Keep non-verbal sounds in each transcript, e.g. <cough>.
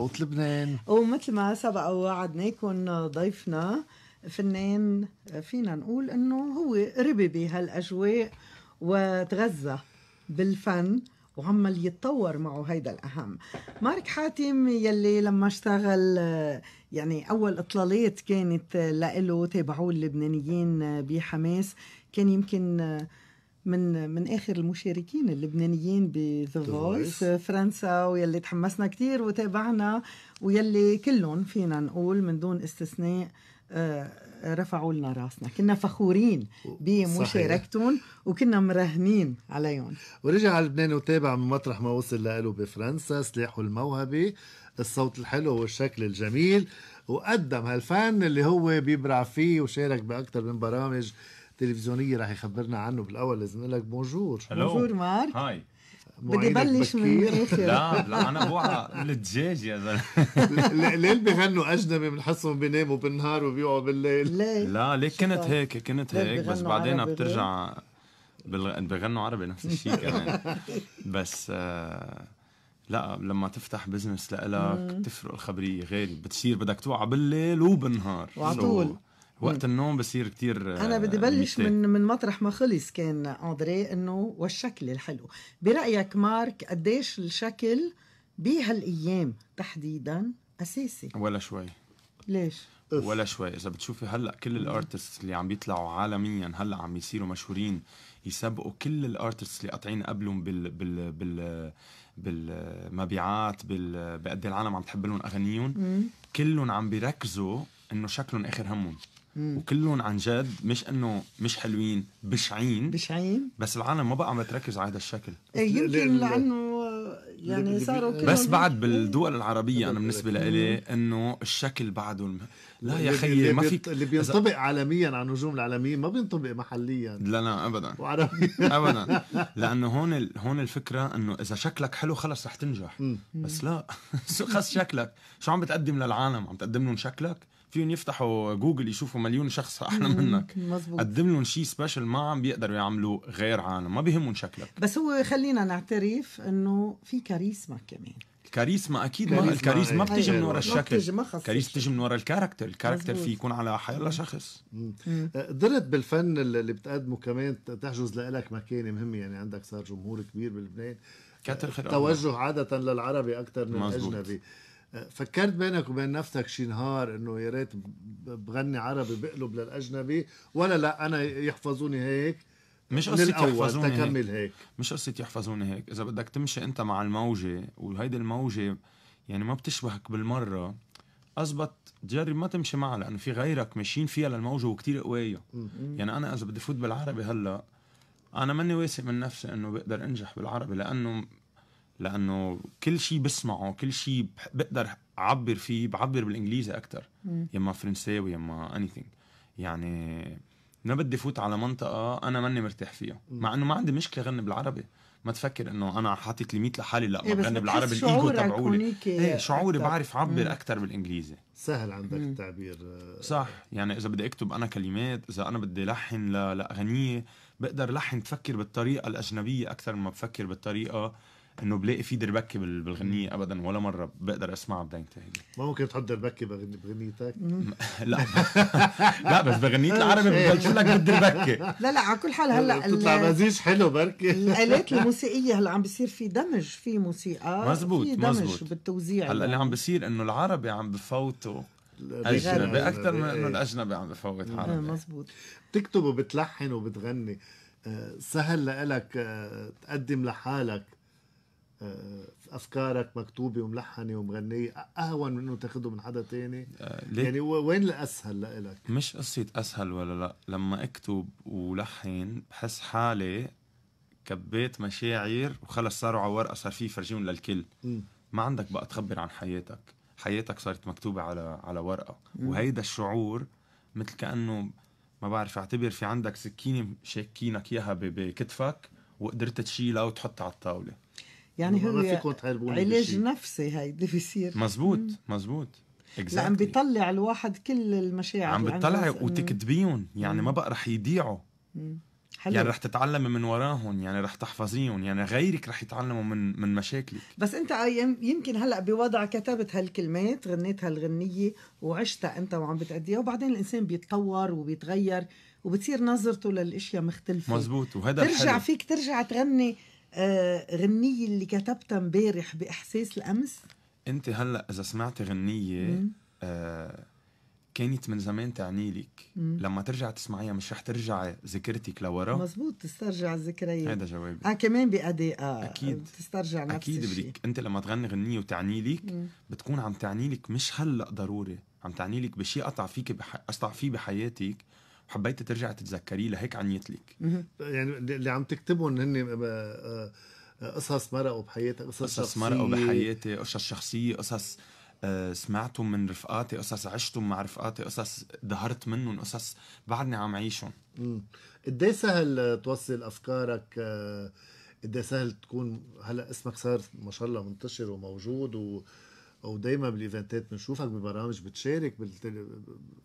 صوت لبنان ومثل ما سبق وعدناكم ضيفنا فنان فينا نقول انه هو ربي بهالاجواء وتغذى بالفن وعمل يتطور معه هيدا الاهم مارك حاتم يلي لما اشتغل يعني اول اطلالات كانت لإله تابعوه اللبنانيين بحماس كان يمكن من من اخر المشاركين اللبنانيين بذا فويس فرنسا ويلي تحمسنا كثير وتابعنا ويلي كلهم فينا نقول من دون استثناء آه، رفعوا لنا راسنا كنا فخورين بمشاركتهم وكنا مرهنين عليهم ورجع على لبنان وتابع من مطرح ما وصل له بفرنسا سلاحه الموهبه الصوت الحلو والشكل الجميل وقدم هالفن اللي هو بيبرع فيه وشارك باكثر من برامج تلفزيونيه رح يخبرنا عنه بالاول لازم نقول لك بونجور بونجور مارك هاي بدي بلش من الاخر لا لا انا بوعى الدجاج يا زلمه <laughs> ليه بغنوا اجنبي بنحسهم بيناموا بالنهار وبيوعوا بالليل ليه؟ لا ليك كنت هيك كنت هيك بس بعدين بترجع بغنوا عربي نفس الشيء <laughs> كمان بس آه، لا لما تفتح بزنس لإلك تفرق الخبريه غير بتصير بدك توعى بالليل وبالنهار وعلى وقت النوم بصير كتير آه، انا بدي بلش من من مطرح ما خلص كان اندري انه والشكل الحلو برايك مارك قديش الشكل بهالايام تحديدا اساسي ولا شوي ليش ولا شوي اذا بتشوفي هلا كل الارتست اللي عم بيطلعوا عالميا هلا عم يصيروا مشهورين يسبقوا كل الارتست اللي قاطعين قبلهم بال بال بال بالمبيعات بال بقد العالم عم تحب لهم اغانيهم كلهم عم بيركزوا انه شكلهم اخر همهم وكلهم عن جد مش انه مش حلوين بشعين بشعين بس العالم ما بقى عم تركز على هذا الشكل إيه، يمكن لانه يعني صاروا كلهم بس بعد بالدول العربيه انا بالنسبه لإلي انه الشكل بعده الم... لا يا خيي ما فيك اللي بينطبق عالميا على النجوم العالميين ما بينطبق محليا لا لا ابدا <laughs> ابدا لانه هون ال... هون الفكره انه اذا شكلك حلو خلص رح تنجح بس لا <laughs> شو خص شكلك شو عم بتقدم للعالم عم تقدم لهم شكلك فيهم يفتحوا جوجل يشوفوا مليون شخص احلى منك مزبوط. قدم لهم شيء سبيشال ما عم بيقدروا يعملوا غير عنه ما بيهمهم شكلك بس هو خلينا نعترف انه في كاريزما كمان كاريزما اكيد ما الكاريزما بتيجي من ورا الشكل الكاريزما بتيجي من ورا الكاركتر الكاركتر فيه يكون على حيلا شخص أه، قدرت بالفن اللي بتقدمه كمان تحجز لك مكانه مهمه يعني عندك صار جمهور كبير بلبنان كتر توجه عادة للعربي أكثر من مزبوط. الأجنبي فكرت بينك وبين نفسك شي نهار انه يا ريت بغني عربي بقلب للاجنبي ولا لا انا يحفظوني هيك مش قصة يحفظوني تكمل هيك. هيك مش قصة يحفظوني هيك إذا بدك تمشي أنت مع الموجة وهيدي الموجة يعني ما بتشبهك بالمرة أزبط جرب ما تمشي معها لأنه في غيرك ماشيين فيها للموجة وكتير قوية يعني أنا إذا بدي فوت بالعربي هلأ أنا ماني واثق من نفسي إنه بقدر أنجح بالعربي لأنه لانه كل شيء بسمعه كل شيء بقدر اعبر فيه بعبر بالانجليزي اكثر اما فرنساوي اما اني يعني ما بدي فوت على منطقه انا ماني مرتاح فيها مع انه ما عندي مشكله غني بالعربي ما تفكر انه انا حاطط ليميت لحالي لا إيه، ما بغني بالعربي الايجو تبعولي ايه شعوري أكتر. بعرف اعبر اكثر بالانجليزي سهل عندك مم. التعبير صح يعني اذا بدي اكتب انا كلمات اذا انا بدي لحن لاغنيه بقدر لحن تفكر بالطريقه الاجنبيه اكثر ما بفكر بالطريقه انه بلاقي في دربكه بالغنيه ابدا ولا مره بقدر اسمعها بدها تنتهي ما ممكن تحط دربكه بغنيتك لا <laughs> لا بس بغنيه العربي ببلش لك بالدربكه لا لا على كل حال هلا بتطلع مزيج حلو بركي الالات الموسيقيه هلا عم بيصير في دمج في موسيقى مزبوط في دمج مزبوط. بالتوزيع هلا يعني. اللي عم بيصير انه العربي عم بفوتوا اجنبي اكثر من إيه. انه الاجنبي عم بفوت عربي آه، مزبوط بتكتب وبتلحن وبتغني آه، سهل لك آه، تقدم لحالك آه، افكارك مكتوبه وملحنه ومغنيه اهون من انه تاخذه من حدا تاني آه، ليه؟ يعني وين الاسهل لك مش قصه اسهل ولا لا لما اكتب ولحن بحس حالي كبيت مشاعر وخلص صاروا على ورقه صار في فرجيهم للكل م. ما عندك بقى تخبر عن حياتك حياتك صارت مكتوبه على على ورقه وهيدا الشعور مثل كانه ما بعرف اعتبر في عندك سكينه شاكينك اياها بكتفك وقدرت تشيلها وتحطها على الطاوله يعني هو ما فيكم تهربوني علاج بشي. نفسي هيدي بيصير مزبوط مزبوط exactly. لأن بيطلع الواحد كل المشاعر عم يعني بتطلع وتكتبيهم يعني ما بقى رح يضيعوا حلو. يعني رح تتعلمي من وراهم يعني رح تحفظيهم يعني غيرك رح يتعلموا من من مشاكلك بس انت آه، يمكن هلا بوضع كتبت هالكلمات غنيت هالغنيه وعشتها انت وعم بتأديها وبعدين الانسان بيتطور وبيتغير وبتصير نظرته للاشياء مختلفه مزبوط وهذا ترجع الحلو. فيك ترجع تغني آه، غنية اللي كتبتها امبارح بإحساس الأمس؟ أنت هلأ إذا سمعتي غنية آه، كانت من زمان تعني لك لما ترجع تسمعيها مش رح ترجع ذاكرتك لورا مزبوط تسترجع الذكريات هذا جوابي اه كمان بادائها آه، اكيد تسترجع نفس اكيد بدك انت لما تغني غنيه وتعني لك بتكون عم تعني لك مش هلا ضروري عم تعني لك بشيء قطع فيك بح... قطع فيه بحياتك وحبيت ترجع تتذكريه لهيك عنيت لك يعني اللي عم تكتبهم هن آه، آه، قصص مرقوا بحياتك قصص, قصص مرقوا بحياتي قصص شخصيه قصص آه، سمعتهم من رفقاتي قصص عشتهم مع رفقاتي قصص ظهرت منهم قصص بعدني عم عيشهم قد ايه سهل توصل افكارك قد سهل تكون هلا اسمك صار ما شاء الله منتشر وموجود و ودايما بالايفنتات بنشوفك ببرامج بتشارك بالتل...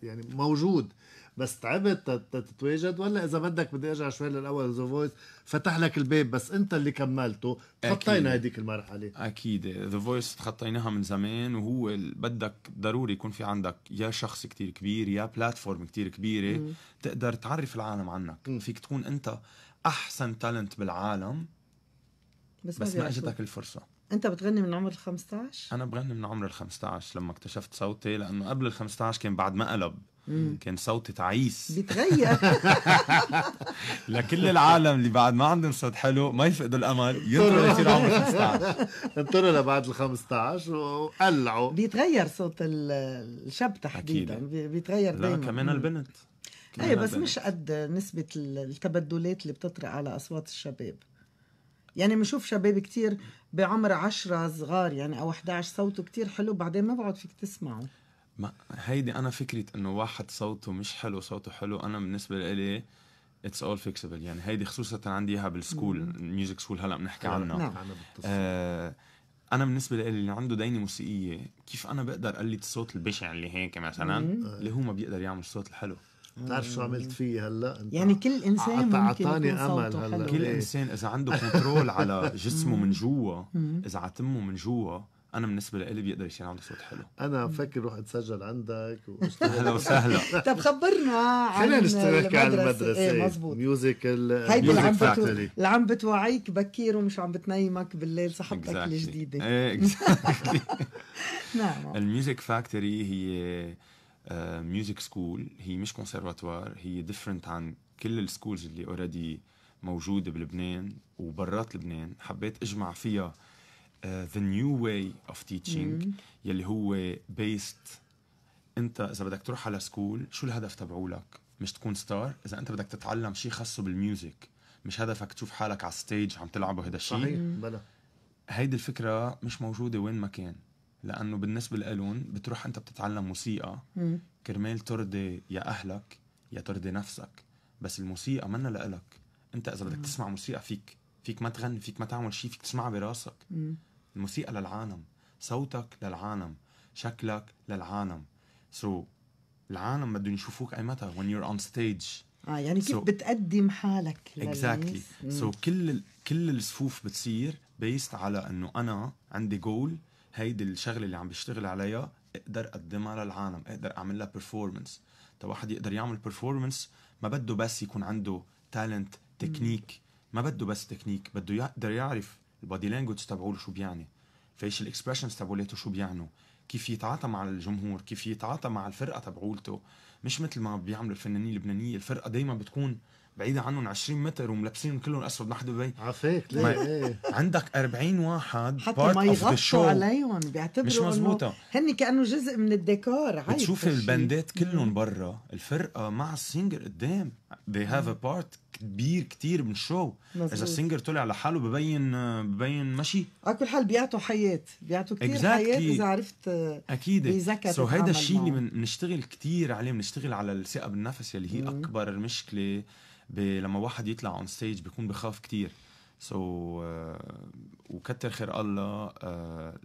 يعني موجود بس تعبت تتواجد ولا اذا بدك بدي ارجع شوي للاول ذا فويس فتح لك الباب بس انت اللي كملته تخطينا هذيك المرحله اكيد ذا فويس تخطيناها من زمان وهو بدك ضروري يكون في عندك يا شخص كتير كبير يا بلاتفورم كتير كبيره م. تقدر تعرف العالم عنك م. فيك تكون انت احسن تالنت بالعالم بس, بس ما, ما اجتك الفرصه انت بتغني من عمر ال 15 انا بغني من عمر ال 15 لما اكتشفت صوتي لانه قبل ال 15 كان بعد ما قلب مم. كان صوتي تعيس بيتغير <laughs> لكل العالم اللي بعد ما عندهم صوت حلو ما يفقدوا الامل ينطروا يصير عمر 15 <laughs> انطروا لبعد ال 15 وقلعوا بيتغير صوت الشاب تحديدا بيتغير دائما لا كمان البنت ايه بس مش قد نسبة التبدلات اللي بتطرق على اصوات الشباب يعني بنشوف شباب كتير بعمر عشرة صغار يعني او 11 صوته كتير حلو بعدين ما بقعد فيك تسمعه ما هيدي انا فكره انه واحد صوته مش حلو صوته حلو انا بالنسبه لي اتس اول فيكسبل يعني هيدي خصوصا عندي اياها بالسكول الميوزك سكول هلا بنحكي نعم، عنها نعم. آه انا بالنسبه لي اللي عنده دينه موسيقيه كيف انا بقدر قلد الصوت البشع اللي هيك مثلا اللي هو ما بيقدر يعمل الصوت الحلو بتعرف شو عملت فيي هلا انت يعني كل انسان اعطاني امل هلا كل انسان اذا عنده كنترول <laughs> على جسمه من جوا اذا عتمه من جوا انا بالنسبه لي بيقدر يصير عنده صوت حلو انا بفكر روح اتسجل عندك <laughs> اهلا وسهلا <laughs> طب خبرنا عن المدرسه, نشترك على المدرسه ايه مزبوط ميوزيكال هيدي اللي عم اللي عم بتوعيك بكير ومش عم بتنيمك بالليل صحبتك exactly. الجديده ايه اكزاكتلي نعم الميوزك فاكتوري هي ميوزك آه، سكول هي مش كونسيرفاتوار هي ديفرنت عن كل السكولز اللي اوريدي موجوده بلبنان وبرات لبنان حبيت اجمع فيها ذا نيو واي اوف تيتشينج يلي هو بيست انت اذا بدك تروح على سكول شو الهدف تبعولك مش تكون ستار اذا انت بدك تتعلم شيء خاصه بالميوزك مش هدفك تشوف حالك على ستيج عم تلعبه هذا الشيء صحيح بلا هيدي الفكره مش موجوده وين ما كان لانه بالنسبه لالون بتروح انت بتتعلم موسيقى كرمال ترضي يا اهلك يا ترضي نفسك بس الموسيقى منا لإلك انت اذا بدك تسمع موسيقى فيك فيك ما تغني فيك ما تعمل شيء فيك تسمعها براسك مم. الموسيقى للعالم صوتك للعالم شكلك للعالم سو so, العالم بدهم يشوفوك اي متى when you're on stage اه يعني كيف so, بتقدم حالك اكزاكتلي exactly. سو so, كل كل الصفوف بتصير بيست على انه انا عندي جول هيدي الشغله اللي عم بشتغل عليها اقدر اقدمها للعالم اقدر اعمل لها بيرفورمنس تا واحد يقدر يعمل بيرفورمنس ما بده بس يكون عنده تالنت تكنيك ما بده بس تكنيك بده يقدر يعرف البادي لانجوج تبعوله شو بيعني فيشل اكسبريشنز تبعولته شو بيعنوا كيف يتعاطى مع الجمهور كيف يتعاطى مع الفرقه تبعولته مش مثل ما بيعملوا الفنانين اللبنانيه الفرقه دايما بتكون بعيدة عنهم 20 متر وملبسين كلهم اسود ما حدا دبي عفاك ليه ايه عندك 40 واحد حتى ما يغطوا عليهم بيعتبروا مش مزبوطة هن كانه جزء من الديكور عادي بتشوف البندات كلهم برا الفرقة مع السينجر قدام they have a part كبير كتير من الشو مزبوط. اذا السينجر طلع لحاله ببين ببين مشي على كل حال بيعطوا حياه بيعطوا كتير exactly. حياه اذا عرفت آه، اكيد سو هيدا الشيء اللي بنشتغل كتير عليه بنشتغل على الثقه بالنفس اللي هي مم. اكبر مشكله لما واحد يطلع اون ستيج بيكون بخاف كتير سو so, uh, وكتر خير الله uh,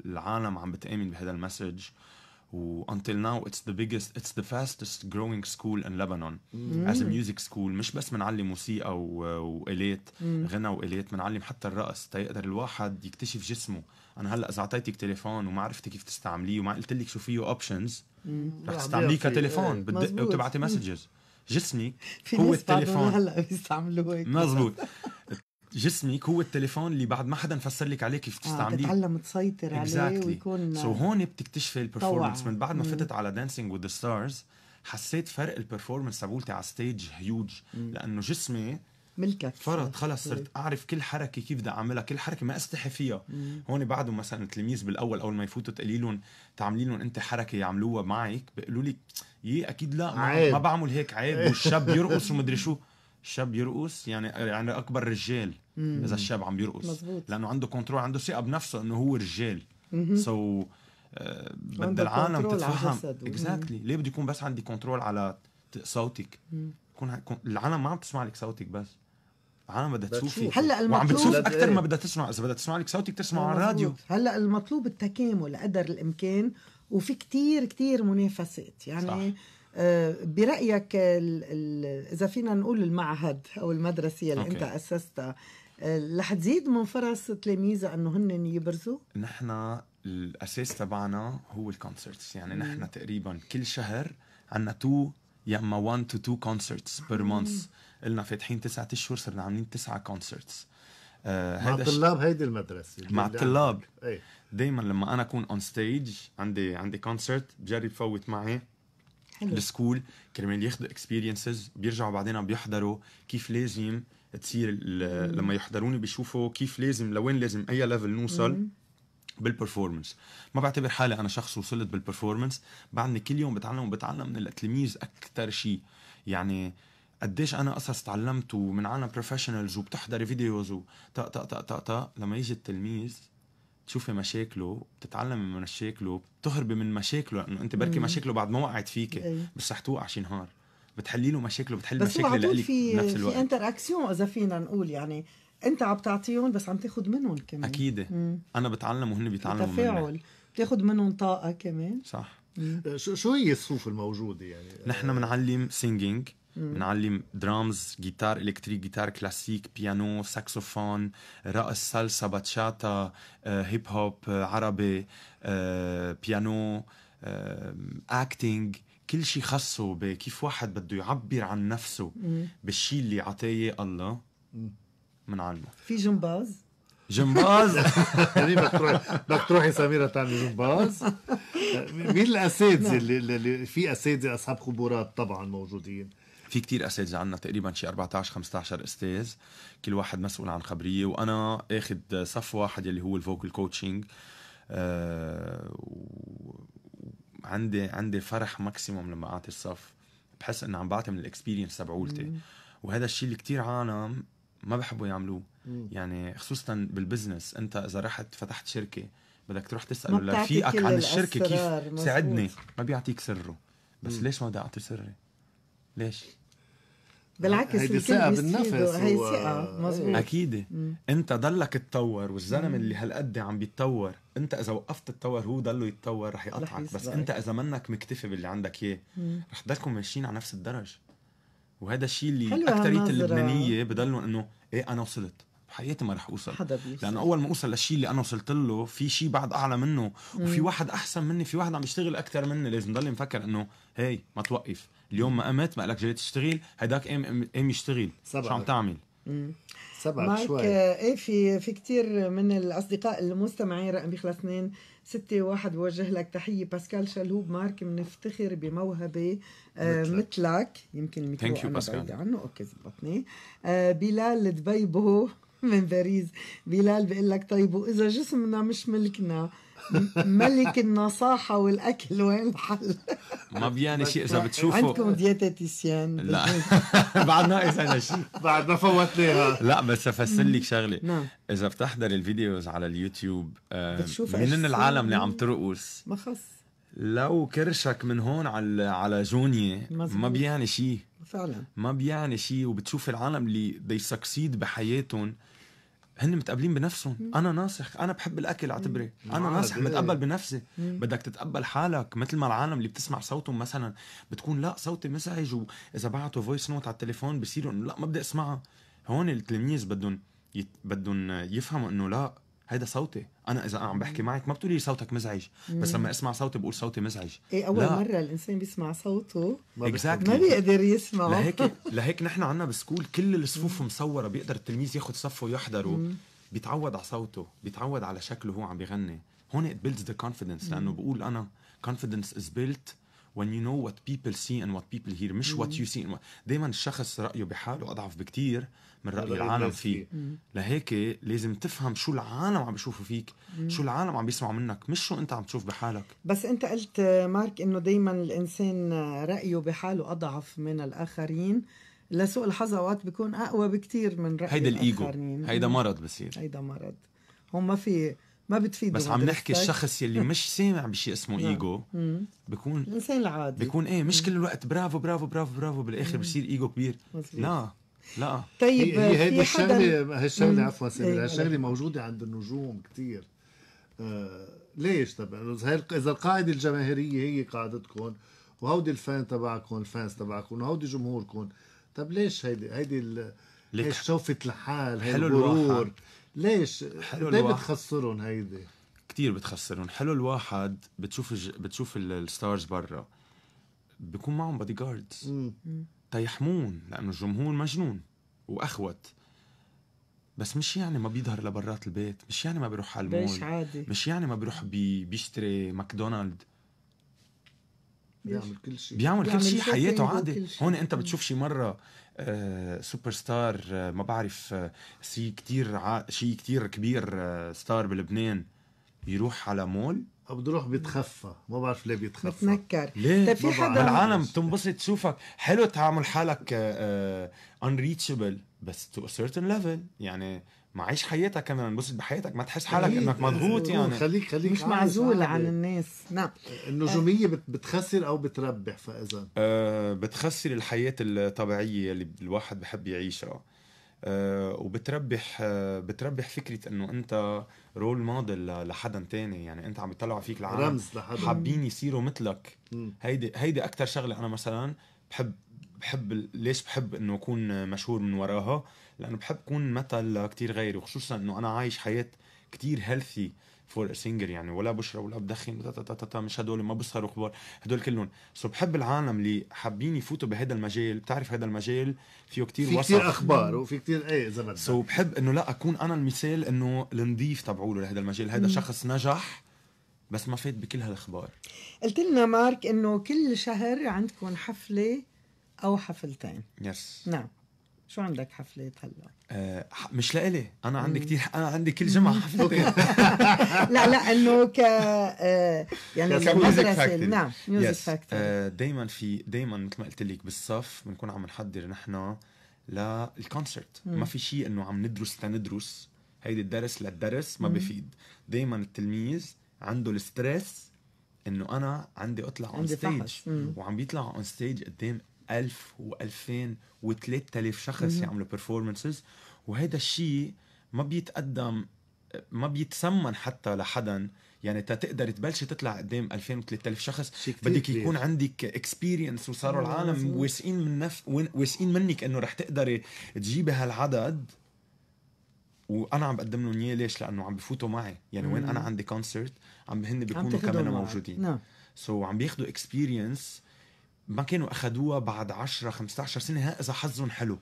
العالم عم بتامن بهذا المسج و until now it's the biggest it's the fastest growing school in Lebanon mm. as a music school مش بس بنعلم موسيقى و, آه، وآلات mm. غنى وآلات بنعلم حتى الرقص تيقدر الواحد يكتشف جسمه انا هلا اذا اعطيتك تليفون وما عرفتي كيف تستعمليه وما قلت لك شو فيه اوبشنز mm. رح تستعمليه كتليفون بتدقي وتبعتي مسجز mm. جسمك هو التليفون هلا بيستعملوه هيك مزبوط جسمك هو التليفون اللي بعد ما حدا نفسر لك عليه كيف آه، تستعمليه آه تتعلم تسيطر عليه exactly. ويكون سو so هون بتكتشفي البرفورمانس من بعد ما فتت على دانسينج وذ ستارز حسيت فرق البرفورمانس تبعولتي على ستيج هيوج لانه جسمي ملكك فرض خلص صرت طيب. اعرف كل حركه كيف بدي اعملها كل حركه ما استحي فيها هون بعده مثلا التلاميذ بالاول اول ما يفوتوا تقولي لهم تعملي لهم انت حركه يعملوها معك بيقولوا لي إيه، يي اكيد لا ما, عيب. ما بعمل هيك عيب <laughs> والشاب يرقص ومدري شو الشاب يرقص يعني يعني اكبر رجال اذا الشاب عم يرقص مزبوط. لانه عنده كنترول عنده ثقه بنفسه انه هو رجال سو so, آه بدها العالم تتفهم اكزاكتلي exactly. ليه بده يكون بس عندي كنترول على صوتك يكون العالم ما عم تسمع لك صوتك بس العالم بدها تشوفي هلا المطلوب وعم بتشوف اكثر ما بدها تسمع اذا بدها تسمع لك صوتك تسمع على الراديو هلا المطلوب التكامل قدر الامكان وفي كتير كتير منافسات يعني صح. آه، برايك اذا فينا نقول المعهد او المدرسه اللي أوكي. انت اسستها آه، رح تزيد من فرص تلاميذها انه هن يبرزوا؟ نحن الاساس تبعنا هو الكونسرتس يعني نحن تقريبا كل شهر عندنا تو يا اما 1 تو 2 كونسرتس بير مانث قلنا فاتحين تسعة اشهر صرنا عاملين تسعة كونسرتس آه مع طلاب هيدي المدرسه مع الطلاب إيه. دائما لما انا اكون اون ستيج عندي عندي كونسرت بجرب فوت معي السكول كرمال ياخذوا اكسبيرينسز بيرجعوا بعدين بيحضروا كيف لازم تصير لما يحضروني بيشوفوا كيف لازم لوين لازم اي ليفل نوصل مم. بالبرفورمنس ما بعتبر حالي انا شخص وصلت بالبرفورمنس بعدني كل يوم بتعلم وبتعلم من التلميذ اكثر شيء يعني آه قديش انا قصص تعلمت ومن عنا بروفيشنالز وبتحضري فيديوز و تا تا تا تا تا لما يجي التلميذ تشوفي مشاكله بتتعلمي من مشاكله بتهربي من مشاكله لانه انت بركي مشاكله بعد ما وقعت فيك إيه. بس رح توقع شي نهار بتحلي له مشاكله بتحلي مشاكل اللي لك بنفس الوقت في انتر اكسيون اذا فينا نقول يعني انت عم تعطيهم بس عم تاخذ منهم كمان اكيد مم. انا بتعلم وهن بيتعلموا تفاعل بتاخذ منهم طاقه كمان صح مم. شو هي الصوف الموجوده يعني نحن بنعلم سينجينج بنعلم درامز جيتار الكتريك جيتار كلاسيك بيانو ساكسوفون رقص سالسا باتشاتا هيب هوب عربي بيانو آه، اكتينج آه، كل شيء خصه بكيف واحد بده يعبر عن نفسه بالشيء اللي عطيه الله بنعلمه في جمباز جمباز <laughs> يعني بدك تروح بدك تروحي سميره تعملي جمباز مين الاساتذه نعم. اللي, اللي في اساتذه اصحاب خبرات طبعا موجودين في كتير اساتذه عندنا تقريبا شي 14 15 استاذ كل واحد مسؤول عن خبريه وانا اخذ صف واحد اللي هو الفوكال كوتشنج آه عندي عندي فرح ماكسيموم لما اعطي الصف بحس انه عم بعطي من الاكسبيرينس تبعولتي وهذا الشيء اللي كثير عالم ما بحبوا يعملوه يعني خصوصا بالبزنس انت اذا رحت فتحت شركه بدك تروح تساله رفيقك عن الشركه كيف ساعدني ما بيعطيك سره بس مم. ليش ما بدي اعطي سري؟ ليش؟ بالعكس هيدي ثقه بالنفس هي ثقه مظبوط إيه. اكيد انت ضلك تطور والزلم اللي هالقد عم بيتطور انت اذا وقفت تطور هو ضله يتطور رح يقطعك بس انت اذا منك مكتفي باللي عندك اياه رح تضلكم ماشيين على نفس الدرج وهذا الشيء اللي اكثريه اللبنانيه بضلوا انه ايه انا وصلت حياتي ما رح اوصل حدا بيوصل لانه اول ما اوصل للشيء اللي انا وصلت له في شيء بعد اعلى منه مم. وفي واحد احسن مني في واحد عم يشتغل اكثر مني لازم ضل مفكر انه هي ما توقف اليوم ما قمت ما لك جاي تشتغل هداك قام قام يشتغل شو عم تعمل سبعة معك شوي آه، ايه في في كثير من الاصدقاء المستمعين رقم بيخلص اثنين ستة واحد بوجه لك تحية باسكال شلهوب مارك بنفتخر بموهبة آه، مثلك يمكن الميكرو انا بعيد عنه اوكي زبطني آه، بلال دبيبو <laughs> من باريس بلال بيقول لك طيب واذا جسمنا مش ملكنا ملك النصاحه والاكل وين الحل؟ <laughs> ما بيعني شيء اذا <laughs> بتشوفه عندكم دياتيتيسيان لا بعد ناقص انا شيء بعد ما فوتناها لا بس افسر لك شغله نعم اذا بتحضر الفيديوز على اليوتيوب آه، بتشوف مين العالم اللي عم ترقص ما خص لو كرشك من هون على على جونيه ما بيعني شيء فعلا ما بيعني شيء وبتشوف العالم اللي دي سكسيد بحياتهم هن متقبلين بنفسهم مم. انا ناصح انا بحب الاكل اعتبري انا ناصح متقبل بنفسي مم. بدك تتقبل حالك مثل ما العالم اللي بتسمع صوتهم مثلا بتكون لا صوتي مزعج واذا بعتوا فويس نوت على التليفون بصيروا لا ما بدي اسمعها هون التلاميذ بدهم يت... بدهم يفهموا انه لا هيدا صوتي انا اذا عم بحكي معك ما بتقولي لي صوتك مزعج بس لما اسمع صوتي بقول صوتي مزعج ايه اول لا. مره الانسان بيسمع صوته ما, exactly. ما بيقدر يسمع لهيك <laughs> لهيك نحن عندنا بسكول كل الصفوف مصوره بيقدر التلميذ ياخذ صفه ويحضره بيتعود على صوته بيتعود على شكله هو عم بيغني هون بيلدز ذا كونفيدنس لانه بقول انا كونفيدنس از بيلت when you know what people see and what people hear مش what you see and what دايما الشخص رأيه بحاله أضعف بكتير من رأي العالم فيه لهيك لازم تفهم شو العالم عم بيشوفوا فيك شو العالم عم بيسمعوا منك مش شو أنت عم تشوف بحالك بس أنت قلت مارك إنه دايما الإنسان رأيه بحاله أضعف من الآخرين لسوء الحظ اوقات بيكون اقوى بكتير من رأي هيدا الايجو هيدا مرض بصير هيدا مرض هون ما في ما بتفيد بس عم نحكي الشخص يلي مش سامع بشيء اسمه ايجو بكون الانسان العادي بكون ايه مش كل الوقت برافو برافو برافو برافو بالاخر بصير ايجو كبير لا لا طيب هي هيدي الشغله هالشغله عفوا سامي هالشغله إيه، موجوده عند النجوم كثير آه، ليش طبعا اذا القاعده الجماهيريه هي قاعدتكم وهودي الفان تبعكم الفانز تبعكم وهودي جمهوركم طب ليش هيدي هيدي هي شوفة الحال هي الغرور ليش حلو بتخسرهم هيدي كثير بتخسرهم حلو الواحد بتشوف الج... بتشوف الستارز برا بيكون معهم بادي جاردز تيحمون لانه الجمهور مجنون واخوت بس مش يعني ما بيظهر لبرات البيت مش يعني ما بيروح على المول مش عادي مش يعني ما بيروح بي... بيشتري ماكدونالد بيعمل كل شيء بيعمل كل شيء حياته عادي هون انت بتشوف شي مره آه سوبر ستار آه ما بعرف آه شيء كتير ع... شيء كتير كبير آه ستار بلبنان يروح على مول أو يروح بيتخفى ما بعرف ليه بيتخفى بتنكر ليه طيب في حدا العالم بتنبسط تشوفك حلو تعمل حالك انريتشبل آه، آه، بس تو سيرتن ليفل يعني ما عيش حياتك كمان انبسط بحياتك ما تحس حالك انك مضغوط يعني خليك خليك مش معزول عن الناس نعم النجوميه بتخسر او بتربح فاذا أه بتخسر الحياه الطبيعيه اللي الواحد بحب يعيشها آه، وبتربح آه، بتربح فكره انه انت رول موديل لحدا تاني يعني انت عم بتطلعوا فيك العالم رمز لحدا حابين يصيروا مثلك هيدي هيدي اكثر شغله انا مثلا بحب بحب ليش بحب انه اكون مشهور من وراها لانه بحب اكون مثل لكثير غيري وخصوصا انه انا عايش حياه كتير هيلثي فور سينجر يعني ولا بشرب ولا بدخن مش هدول ما بيصهروا كبار هدول كلهم سو بحب العالم اللي حابين يفوتوا بهذا المجال بتعرف هذا المجال فيه كتير في كتير اخبار وفي كتير ايه اذا بدك سو بحب انه لا اكون انا المثال انه النظيف تبعوله لهذا المجال هذا شخص نجح بس ما فات بكل هالاخبار قلت لنا مارك انه كل شهر عندكم حفله او حفلتين يس نعم شو عندك حفلات هلا؟ أه مش لإلي، أنا عندي كثير أنا عندي كل جمعة حفلة <laughs> لا لا إنه ك آه، يعني كمدرسة نعم ميوزك فاكتوري دائما في دائما مثل ما قلت لك بالصف بنكون عم نحضر نحن للكونسرت ما في شيء إنه عم ندرس تندرس هيدي الدرس للدرس ما بفيد دائما التلميذ عنده الستريس انه انا عندي اطلع اون ستيج وعم بيطلع اون ستيج قدام 1000 و2000 و3000 شخص يعملوا بيرفورمنسز وهيدا الشيء ما بيتقدم ما بيتسمن حتى لحدا يعني تقدر تبلش تطلع قدام 2000 و3000 شخص بدك يكون عندك اكسبيرينس وصاروا آه، العالم واثقين من نفس واثقين منك انه رح تقدري تجيبي هالعدد وانا عم بقدم لهم اياه ليش؟ لانه عم بفوتوا معي، يعني وين انا عندي كونسرت عم هن بيكونوا كمان موجودين. نعم سو so, عم بياخذوا اكسبيرينس ما كانوا اخذوها بعد 10 15 سنه ها اذا حظهم حلو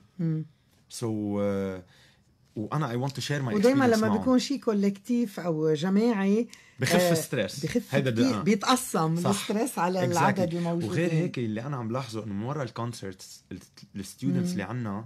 سو so, uh, وانا اي ونت تو شير ماي ودائما لما معهم. بيكون شيء كولكتيف او جماعي بخف آه ستريس بخف هيدا آه. بيتقسم الستريس على exactly. العدد الموجود وغير يعني. هيك اللي انا عم لاحظه انه من ورا الكونسرتس الستودنتس اللي عنا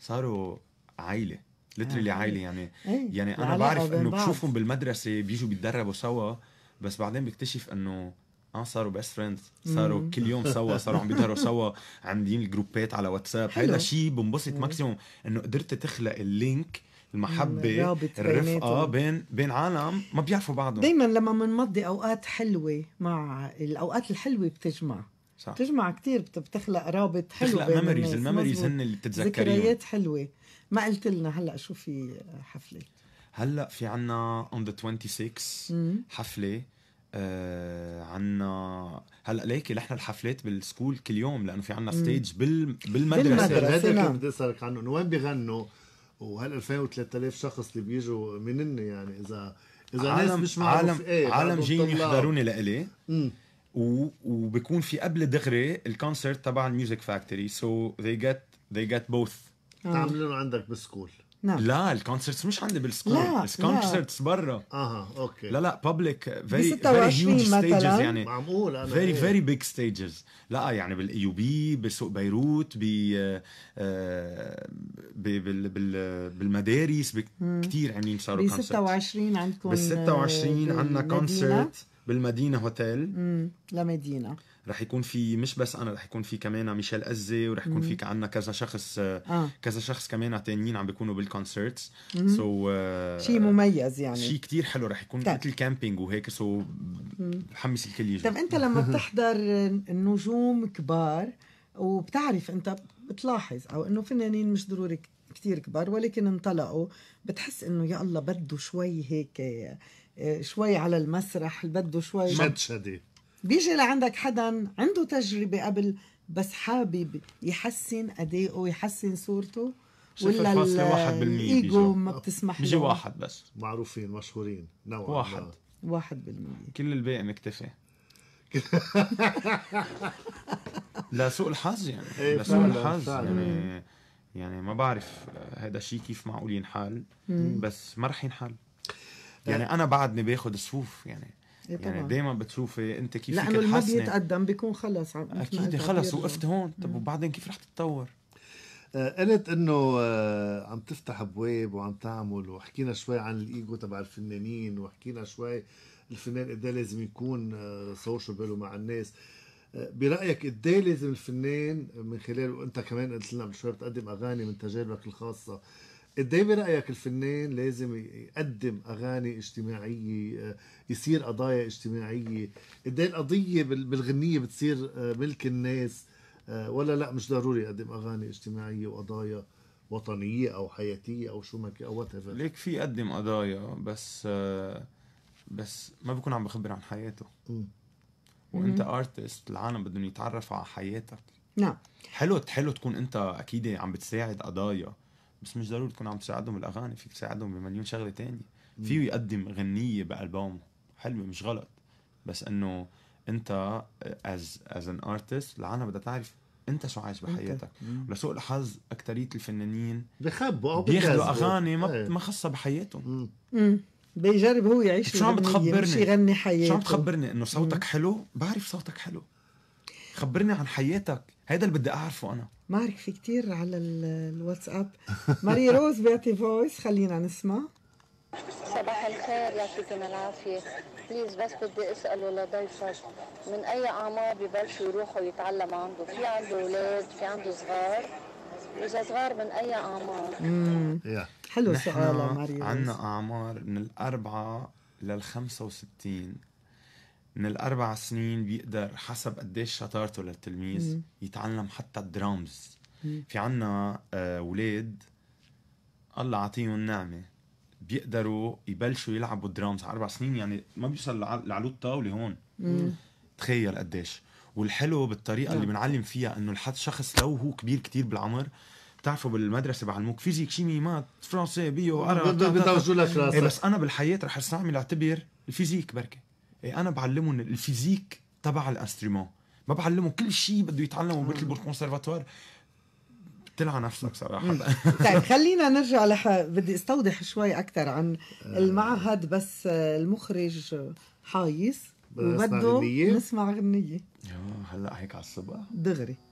صاروا عائله ليترلي آه. عائله يعني إيه، يعني انا بعرف انه بشوفهم بالمدرسه بيجوا بيتدربوا سوا بس بعدين بكتشف انه اه صاروا بيست فريندز صاروا كل يوم سوا <laughs> صاروا عم بيظهروا سوا عاملين الجروبات على واتساب هيدا شيء بنبسط ماكسيموم انه قدرت تخلق اللينك المحبه الرفقه بين بين عالم ما بيعرفوا بعضهم دائما لما بنمضي اوقات حلوه مع الاوقات الحلوه بتجمع صح. بتجمع كثير بتخلق رابط حلو بتخلق ميموريز الميموريز هن اللي بتتذكريهم ذكريات حلوه ما قلت لنا هلا شو في حفله هلا في عنا اون ذا 26 حفله آه عنا هلا ليكي نحن الحفلات بالسكول كل يوم لانه في عنا ستيج بال... بالمدرسه هذا نعم. كنت بدي اسالك عنه انه وين بيغنوا وهل 2000 و 3000 شخص اللي بيجوا منن يعني اذا اذا عالم ناس مش معروف عالم ايه عالم جايين يحضروني لإلي و... وبكون في قبل دغري الكونسرت تبع الميوزك فاكتوري سو ذي جت ذي جت بوث تعملون عندك بالسكول نعم لا الكونسرتس مش عندي بالسكول الكونسرتس برا اها اوكي لا لا بابليك فيري فيري هيوج ستيجز يعني معقول انا فيري فيري بيج ستيجز لا يعني بالايوبي بسوق بيروت ب آه، آه، بال بال بالمدارس كثير عاملين صاروا كونسرت بال 26 عندكم بال 26 عندنا كونسرت بالمدينه هوتيل لمدينه رح يكون في مش بس انا رح يكون في كمان ميشيل أزي ورح يكون في عندنا كذا شخص آه. كذا شخص كمان تانيين عم بيكونوا بالكونسرتس سو so, uh, آه، شيء مميز يعني شيء كتير حلو رح يكون طيب. مثل كامبينج وهيك سو بحمس الكل يجي طب انت لما <laughs> بتحضر نجوم كبار وبتعرف انت بتلاحظ او انه فنانين مش ضروري كتير كبار ولكن انطلقوا بتحس انه يا الله بده شوي هيك آه، شوي على المسرح بده شوي شدشدة بيجي لعندك حدا عنده تجربه قبل بس حابب يحسن ادائه يحسن صورته ولا الايجو ما بتسمح بيجي واحد بس معروفين مشهورين نوعا واحد ما. واحد بالمية كل الباقي مكتفي <laughs> لا سوء الحظ يعني لسوء إيه، لا سوء الحظ يعني يعني ما بعرف هذا الشيء كيف معقول ينحل بس ما رح ينحل يعني, يعني انا بعدني باخذ صفوف يعني إيه، يعني دائما بتشوفي انت كيف لانه اللي ما بيتقدم بيكون خلص اكيد خلص وقفت هون طب وبعدين كيف رح تتطور؟ آه، قلت انه آه، عم تفتح ابواب وعم تعمل وحكينا شوي عن الايجو تبع الفنانين وحكينا شوي الفنان قد إيه لازم يكون سوشيبل آه، ومع الناس برايك قد إيه لازم الفنان من خلال وانت كمان قلت لنا قبل شوي بتقدم اغاني من تجاربك الخاصه قد ايه برايك الفنان لازم يقدم اغاني اجتماعيه آه، يصير قضايا اجتماعيه قد ايه القضيه بالغنيه بتصير آه، ملك الناس آه، ولا لا مش ضروري يقدم اغاني اجتماعيه وقضايا وطنيه او حياتيه او شو ما او وات ليك في يقدم قضايا بس بس ما بكون عم بخبر عن حياته وانت ارتست العالم بدهم يتعرفوا على حياتك نعم حلو حلو تكون انت اكيد عم بتساعد قضايا بس مش ضروري تكون عم تساعدهم بالاغاني فيك تساعدهم بمليون شغله تانية فيه يقدم غنيه بألبوم حلوه مش غلط بس انه انت از از ان ارتست العالم بدها تعرف انت شو عايش بحياتك ولسوء الحظ اكثريه الفنانين بخبوا او بياخذوا اغاني ما إيه. ما خصها بحياتهم بيجرب هو يعيش شو عم بتخبرني مش يغني حياته شو عم بتخبرني انه صوتك حلو بعرف صوتك حلو خبرني عن حياتك هذا اللي بدي اعرفه انا معك في كتير على الواتساب ماري روز بيعطي فويس خلينا نسمع صباح الخير يعطيكم العافية بليز بس بدي اسأله لضيفك من أي أعمار ببلشوا يروحوا يتعلم عنده في عنده أولاد في عنده صغار إذا صغار من أي أعمار حلو سؤال ماري روز عندنا أعمار من الأربعة لل 65 من الاربع سنين بيقدر حسب قديش شطارته للتلميذ يتعلم حتى الدرامز في عنا اولاد آه، الله عطيهم نعمه بيقدروا يبلشوا يلعبوا درامز على اربع سنين يعني ما بيوصل لعلو الطاوله هون مم. تخيل قديش والحلو بالطريقه اللي نعم. بنعلم فيها انه الحد شخص لو هو كبير كتير بالعمر بتعرفوا بالمدرسه بعلموك فيزيك شيمي مات فرنسي بيو عرب لك إيه، بس انا بالحياه رح استعمل اعتبر الفيزيك بركي إيه، انا بعلمهم الفيزيك تبع الانسترومون ما بعلمهم كل شيء بده يتعلمه مثل بالكونسرفاتوار بتلعى نفسك صراحه <laughs> طيب خلينا نرجع لح... بدي استوضح شوي اكثر عن آه. المعهد بس المخرج حايص وبده نسمع غنيه هلا هيك على الصبح دغري